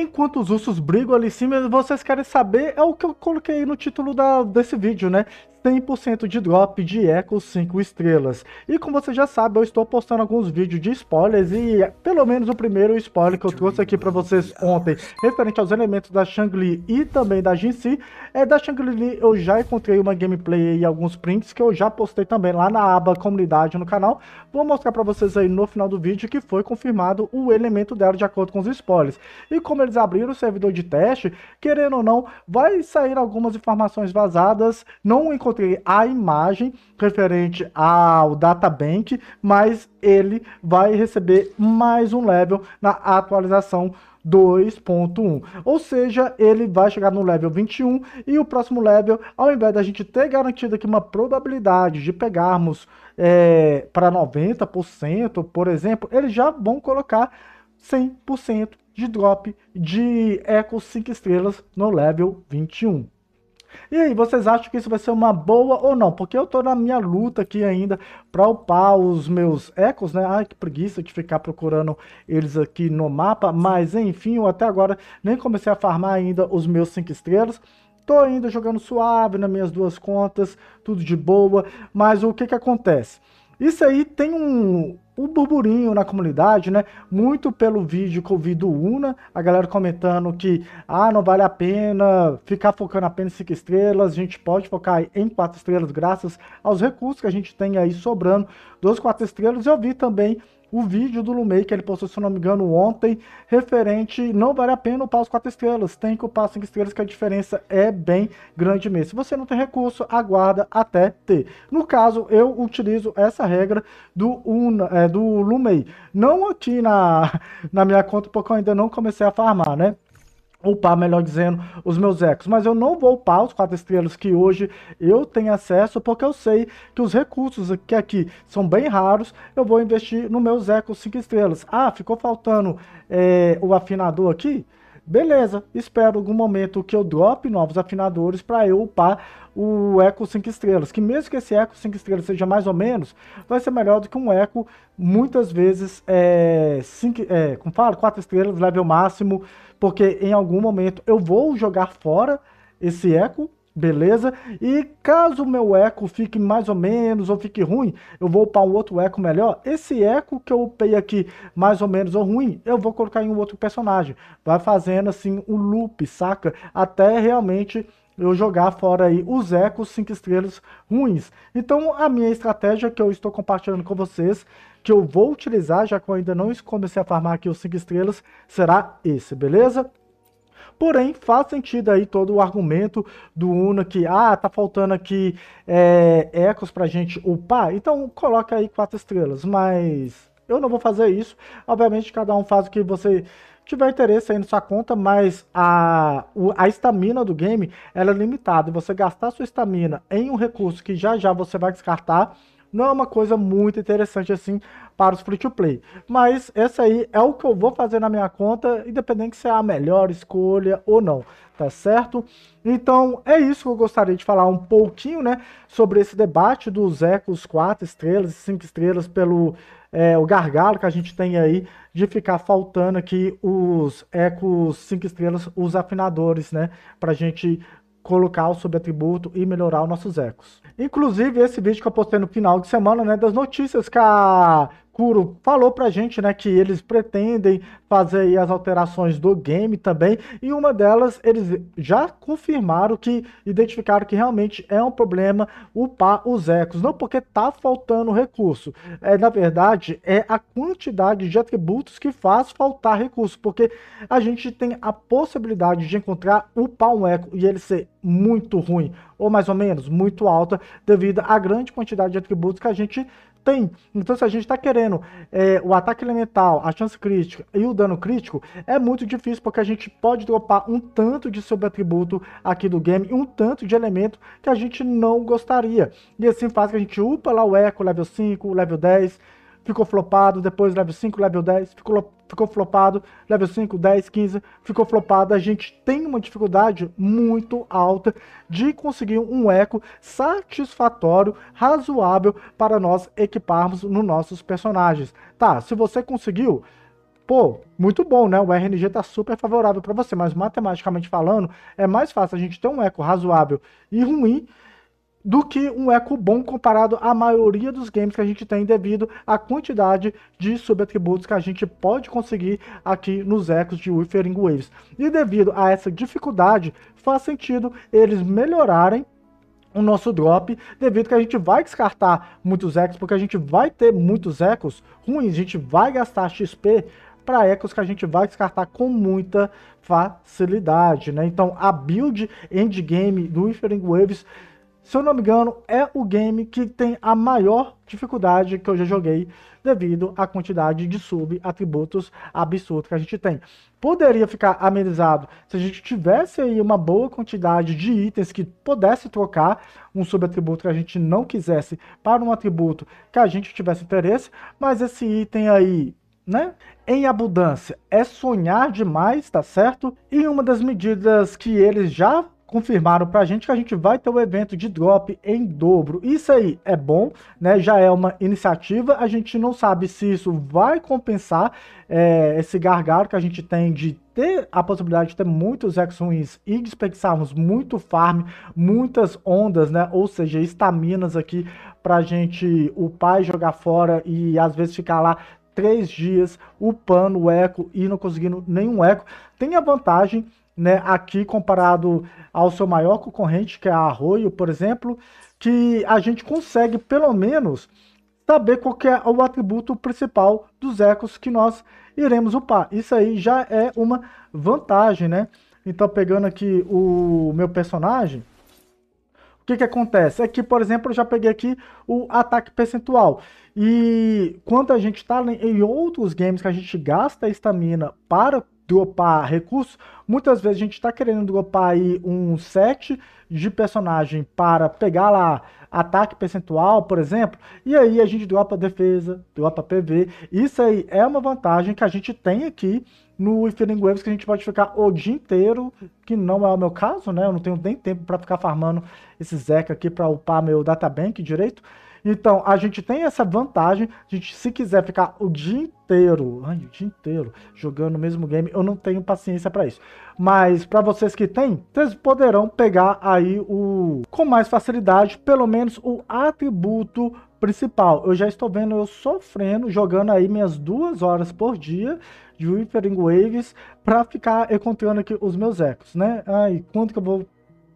Enquanto os ursos brigam ali em cima, vocês querem saber, é o que eu coloquei no título da, desse vídeo, né? 100% de drop de Echo 5 estrelas. E como você já sabe, eu estou postando alguns vídeos de spoilers e pelo menos o primeiro spoiler que eu trouxe aqui para vocês ontem, referente aos elementos da Shang-Li e também da Jinxi, é da Shang-Li eu já encontrei uma gameplay e alguns prints que eu já postei também lá na aba comunidade no canal. Vou mostrar para vocês aí no final do vídeo que foi confirmado o elemento dela de acordo com os spoilers. E como eles abriram o servidor de teste, querendo ou não, vai sair algumas informações vazadas, não encontrei encontrei a imagem referente ao databank, mas ele vai receber mais um level na atualização 2.1, ou seja, ele vai chegar no level 21 e o próximo level, ao invés da gente ter garantido aqui uma probabilidade de pegarmos é, para 90%, por exemplo, eles já vão colocar 100% de drop de Eco 5 estrelas no level 21. E aí, vocês acham que isso vai ser uma boa ou não? Porque eu estou na minha luta aqui ainda para upar os meus ecos, né? Ai, que preguiça de ficar procurando eles aqui no mapa. Mas, enfim, eu até agora nem comecei a farmar ainda os meus 5 estrelas. Tô ainda jogando suave nas minhas duas contas, tudo de boa. Mas o que que acontece? Isso aí tem um, um burburinho na comunidade, né? Muito pelo vídeo que eu vi do Una, a galera comentando que ah, não vale a pena ficar focando apenas em 5 estrelas, a gente pode focar em 4 estrelas graças aos recursos que a gente tem aí sobrando dos 4 estrelas. Eu vi também o vídeo do Lumei que ele postou, se não me engano, ontem, referente não vale a pena o pau 4 estrelas, tem que o pau 5 estrelas que a diferença é bem grande mesmo. Se você não tem recurso, aguarda até ter. No caso, eu utilizo essa regra do, Una, é, do Lumei. Não aqui na, na minha conta, porque eu ainda não comecei a farmar, né? upar, melhor dizendo, os meus ecos. Mas eu não vou upar os quatro estrelas que hoje eu tenho acesso, porque eu sei que os recursos que aqui são bem raros, eu vou investir nos meus ecos cinco estrelas. Ah, ficou faltando é, o afinador aqui? Beleza, espero algum momento que eu drope novos afinadores para eu upar o Eco 5 estrelas, que mesmo que esse Eco 5 estrelas seja mais ou menos, vai ser melhor do que um Eco, muitas vezes, é, cinco, é, como fala, 4 estrelas, level máximo, porque em algum momento eu vou jogar fora esse Eco, beleza? E caso o meu eco fique mais ou menos ou fique ruim, eu vou upar um outro eco melhor. Esse eco que eu upei aqui mais ou menos ou ruim, eu vou colocar em um outro personagem. Vai fazendo assim o um loop, saca? Até realmente eu jogar fora aí os ecos 5 estrelas ruins. Então a minha estratégia que eu estou compartilhando com vocês, que eu vou utilizar, já que eu ainda não comecei a farmar aqui os 5 estrelas, será esse, beleza? Porém, faz sentido aí todo o argumento do Una que, ah, tá faltando aqui é, ecos pra gente upar, então coloca aí quatro estrelas, mas eu não vou fazer isso. Obviamente, cada um faz o que você tiver interesse aí na sua conta, mas a a estamina do game ela é limitada. Você gastar sua estamina em um recurso que já já você vai descartar, não é uma coisa muito interessante assim para os free-to-play. Mas essa aí é o que eu vou fazer na minha conta, independente se é a melhor escolha ou não, tá certo? Então é isso que eu gostaria de falar um pouquinho, né, sobre esse debate dos ecos 4 estrelas e 5 estrelas pelo é, o gargalo que a gente tem aí de ficar faltando aqui os ecos 5 estrelas, os afinadores, né, pra gente colocá o subatributo atributo e melhorar os nossos ecos. Inclusive, esse vídeo que eu postei no final de semana, né, das notícias que a Kuro falou pra gente, né, que eles pretendem fazer aí as alterações do game também, e uma delas eles já confirmaram que identificaram que realmente é um problema upar os ecos, não porque tá faltando recurso, é na verdade é a quantidade de atributos que faz faltar recurso, porque a gente tem a possibilidade de encontrar upar um eco e ele ser muito ruim, ou mais ou menos muito alta, devido à grande quantidade de atributos que a gente tem. Então, se a gente está querendo é, o ataque elemental, a chance crítica e o dano crítico, é muito difícil porque a gente pode dropar um tanto de subatributo aqui do game e um tanto de elemento que a gente não gostaria. E assim faz que a gente upa lá o eco, level 5, level 10 ficou flopado, depois level 5, level 10, ficou, ficou flopado, level 5, 10, 15, ficou flopado. A gente tem uma dificuldade muito alta de conseguir um eco satisfatório, razoável para nós equiparmos nos nossos personagens. Tá, se você conseguiu, pô, muito bom, né? O RNG está super favorável para você, mas matematicamente falando, é mais fácil a gente ter um eco razoável e ruim do que um eco bom comparado à maioria dos games que a gente tem devido à quantidade de subatributos que a gente pode conseguir aqui nos ecos de Withering Waves. E devido a essa dificuldade, faz sentido eles melhorarem o nosso drop, devido que a gente vai descartar muitos ecos, porque a gente vai ter muitos ecos ruins, a gente vai gastar XP para ecos que a gente vai descartar com muita facilidade, né? Então a build endgame do Withering Waves se eu não me engano, é o game que tem a maior dificuldade que eu já joguei devido à quantidade de sub-atributos absurdo que a gente tem. Poderia ficar amenizado se a gente tivesse aí uma boa quantidade de itens que pudesse trocar um sub-atributo que a gente não quisesse para um atributo que a gente tivesse interesse, mas esse item aí né? Em abundância é sonhar demais, tá certo? E uma das medidas que eles já confirmaram para a gente que a gente vai ter um evento de drop em dobro. Isso aí é bom, né? Já é uma iniciativa. A gente não sabe se isso vai compensar é, esse gargalo que a gente tem de ter a possibilidade de ter muitos x ruins e desperdiçarmos muito farm, muitas ondas, né? Ou seja, estaminas aqui para a gente upar e jogar fora e às vezes ficar lá três dias upando o eco e não conseguindo nenhum eco. Tem a vantagem né, aqui comparado ao seu maior concorrente, que é a Arroio, por exemplo, que a gente consegue pelo menos saber qual é o atributo principal dos ecos que nós iremos upar. Isso aí já é uma vantagem, né? Então, pegando aqui o meu personagem, o que, que acontece? É que, por exemplo, eu já peguei aqui o ataque percentual. E quando a gente está em outros games que a gente gasta a estamina para dropar recurso. Muitas vezes a gente está querendo dropar aí um set de personagem para pegar lá ataque percentual, por exemplo, e aí a gente dropa defesa, dropa PV. Isso aí é uma vantagem que a gente tem aqui no Infinite Waves, que a gente pode ficar o dia inteiro, que não é o meu caso, né? Eu não tenho nem tempo para ficar farmando esse Zeca aqui para upar meu databank direito. Então, a gente tem essa vantagem. A gente, se quiser ficar o dia inteiro, ai, o dia inteiro, jogando o mesmo game, eu não tenho paciência para isso. Mas para vocês que têm, vocês poderão pegar aí o com mais facilidade, pelo menos o atributo principal. Eu já estou vendo eu sofrendo, jogando aí minhas duas horas por dia de Whispering Waves para ficar encontrando aqui os meus ecos, né? Ai, quanto que eu vou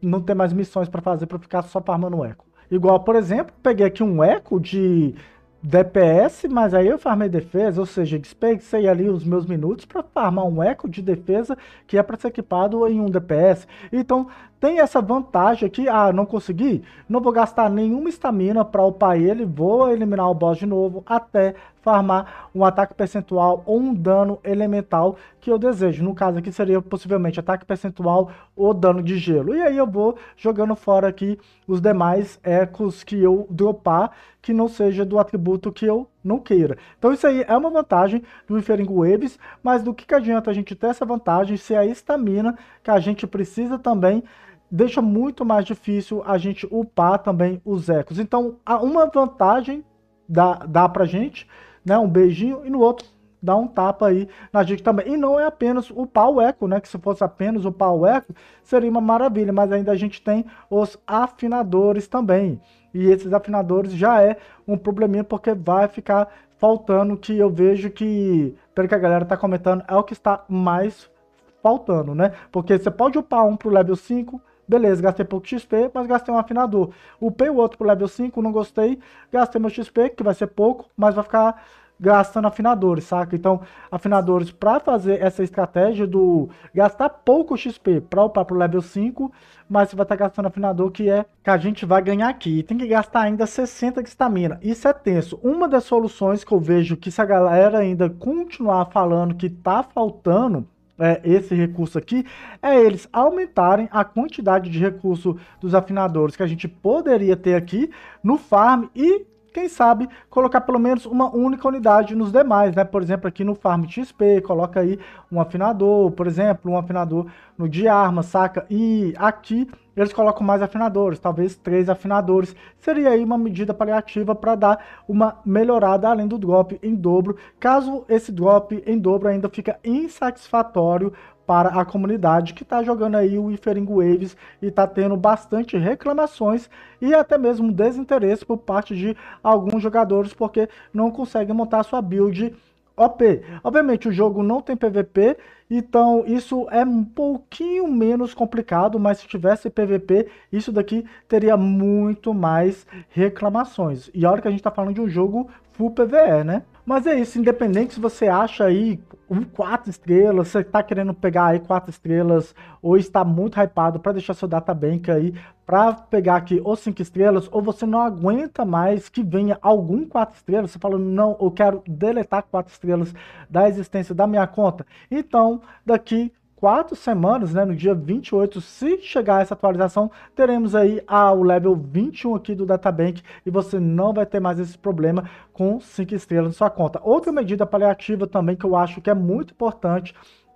não ter mais missões para fazer para ficar só farmando eco? Igual, por exemplo, peguei aqui um eco de DPS, mas aí eu farmei defesa, ou seja, desperdicei ali os meus minutos para farmar um eco de defesa que é para ser equipado em um DPS. Então, tem essa vantagem aqui, ah, não consegui, não vou gastar nenhuma estamina para upar ele, vou eliminar o boss de novo até farmar um ataque percentual ou um dano elemental que eu desejo. No caso aqui seria possivelmente ataque percentual ou dano de gelo. E aí eu vou jogando fora aqui os demais ecos que eu dropar, que não seja do atributo que eu não queira. Então isso aí é uma vantagem do Inferingo Waves, mas do que, que adianta a gente ter essa vantagem se é a estamina que a gente precisa também deixa muito mais difícil a gente upar também os ecos. Então, uma vantagem dá, dá pra gente, né? Um beijinho, e no outro dá um tapa aí na gente também. E não é apenas upar o eco, né? Que se fosse apenas upar o eco, seria uma maravilha, mas ainda a gente tem os afinadores também. E esses afinadores já é um probleminha, porque vai ficar faltando, que eu vejo que, pelo que a galera tá comentando, é o que está mais faltando, né? Porque você pode upar um pro level 5, Beleza, gastei pouco XP, mas gastei um afinador. Upei o outro pro level 5, não gostei. Gastei meu XP, que vai ser pouco, mas vai ficar gastando afinadores, saca? Então, afinadores, para fazer essa estratégia do gastar pouco XP para upar pro level 5, mas você vai estar tá gastando afinador que é que a gente vai ganhar aqui. E tem que gastar ainda 60 de estamina. Isso é tenso. Uma das soluções que eu vejo que se a galera ainda continuar falando que tá faltando é, esse recurso aqui, é eles aumentarem a quantidade de recurso dos afinadores que a gente poderia ter aqui no farm e quem sabe, colocar pelo menos uma única unidade nos demais, né? Por exemplo, aqui no Farm XP, coloca aí um afinador, por exemplo, um afinador no de arma, saca? E aqui eles colocam mais afinadores, talvez três afinadores. Seria aí uma medida paliativa para dar uma melhorada além do drop em dobro. Caso esse drop em dobro ainda fica insatisfatório, para a comunidade que está jogando aí o Ifering Waves e está tendo bastante reclamações e até mesmo desinteresse por parte de alguns jogadores porque não conseguem montar sua build OP. Obviamente o jogo não tem PVP, então isso é um pouquinho menos complicado, mas se tivesse PVP, isso daqui teria muito mais reclamações. E olha que a gente está falando de um jogo full PVE, né? Mas é isso, independente se você acha aí um quatro estrelas, você está querendo pegar aí quatro estrelas ou está muito hypado para deixar seu databank aí para pegar aqui ou cinco estrelas, ou você não aguenta mais que venha algum quatro estrelas, você fala, não, eu quero deletar quatro estrelas da existência da minha conta. Então, daqui quatro semanas, né, no dia 28, se chegar essa atualização, teremos aí ah, o level 21 aqui do Databank e você não vai ter mais esse problema com 5 estrelas na sua conta. Outra medida paliativa também que eu acho que é muito importante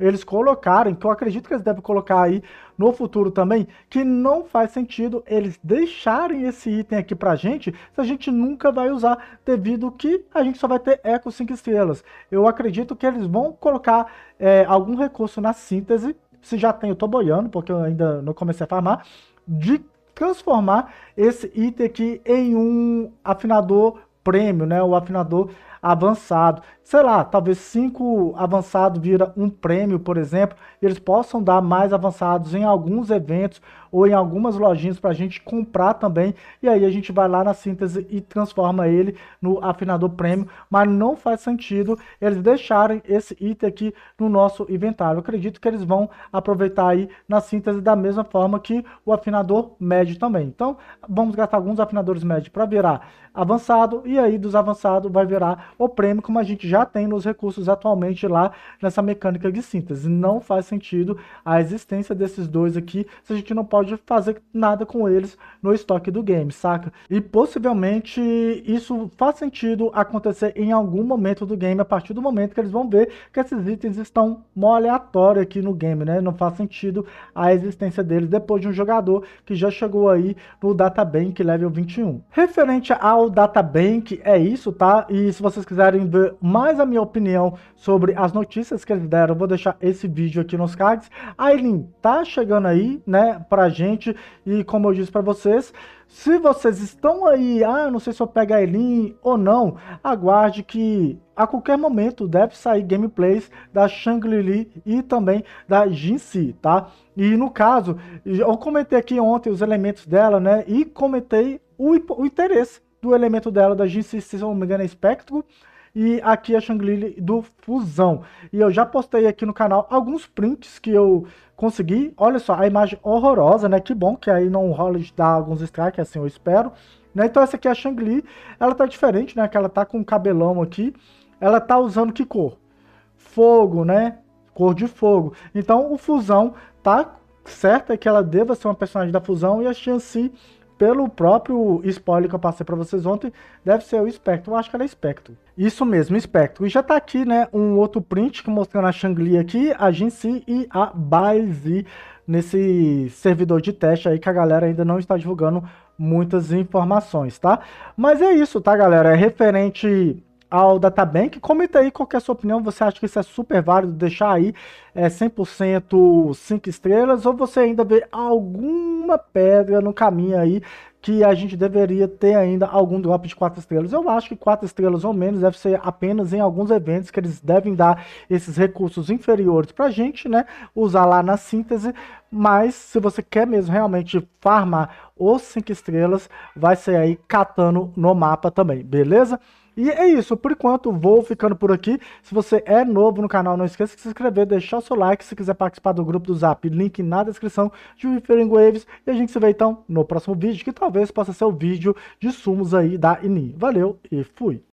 eles colocaram, que então eu acredito que eles devem colocar aí no futuro também, que não faz sentido eles deixarem esse item aqui pra gente se a gente nunca vai usar, devido que a gente só vai ter eco 5 estrelas. Eu acredito que eles vão colocar é, algum recurso na síntese, se já tem, eu tô boiando, porque eu ainda não comecei a farmar, de transformar esse item aqui em um afinador prêmio, né? O afinador avançado. Sei lá, talvez cinco avançados vira um prêmio, por exemplo. Eles possam dar mais avançados em alguns eventos ou em algumas lojinhas para a gente comprar também. E aí a gente vai lá na síntese e transforma ele no afinador prêmio. Mas não faz sentido eles deixarem esse item aqui no nosso inventário. Eu acredito que eles vão aproveitar aí na síntese da mesma forma que o afinador médio também. Então vamos gastar alguns afinadores médios para virar avançado e aí dos avançados vai virar o prêmio como a gente já tem nos recursos atualmente lá nessa mecânica de síntese. Não faz sentido a existência desses dois aqui se a gente não pode fazer nada com eles no estoque do game, saca? E possivelmente isso faz sentido acontecer em algum momento do game, a partir do momento que eles vão ver que esses itens estão mó aleatório aqui no game, né? Não faz sentido a existência deles depois de um jogador que já chegou aí no Databank level 21. Referente ao Databank, é isso, tá? E se você vocês quiserem ver mais a minha opinião sobre as notícias que eles deram, eu vou deixar esse vídeo aqui nos cards. A Aileen tá chegando aí, né, pra gente, e como eu disse pra vocês, se vocês estão aí, ah, não sei se eu pego a Aileen ou não, aguarde que a qualquer momento deve sair gameplays da Shangri-Li e também da Jinxi, tá? E no caso, eu comentei aqui ontem os elementos dela, né? E comentei o, o interesse do elemento dela da GC, se não me engano, é espectro. E aqui é a shangri do Fusão. E eu já postei aqui no canal alguns prints que eu consegui. Olha só, a imagem horrorosa, né? Que bom que aí não rola de dar alguns strikes, assim eu espero. Né? Então essa aqui é a Shangri, ela tá diferente, né? Que ela tá com um cabelão aqui. Ela tá usando que cor? Fogo, né? Cor de fogo. Então o Fusão tá certo é que ela deva ser uma personagem da Fusão e a Shang-Chi pelo próprio spoiler que eu passei para vocês ontem, deve ser o Espectro. Eu acho que era Espectro. Isso mesmo, Espectro. E já tá aqui, né, um outro print mostrando a Shangli aqui, a Jinxi e a Baizi nesse servidor de teste aí que a galera ainda não está divulgando muitas informações, tá? Mas é isso, tá, galera? É referente ao Databank. Comenta aí qual é a sua opinião. Você acha que isso é super válido deixar aí é, 100% 5 estrelas? Ou você ainda vê alguma pedra no caminho aí que a gente deveria ter ainda algum drop de 4 estrelas. Eu acho que 4 estrelas ou menos deve ser apenas em alguns eventos que eles devem dar esses recursos inferiores para a gente, né? Usar lá na síntese mas se você quer mesmo realmente farmar os 5 estrelas, vai ser aí catando no mapa também, beleza? E é isso, por enquanto vou ficando por aqui. Se você é novo no canal, não esqueça de se inscrever, deixar o seu like. Se quiser participar do grupo do Zap, link na descrição de Wifering Waves. E a gente se vê então no próximo vídeo, que talvez possa ser o vídeo de sumos aí da Inim. Valeu e fui!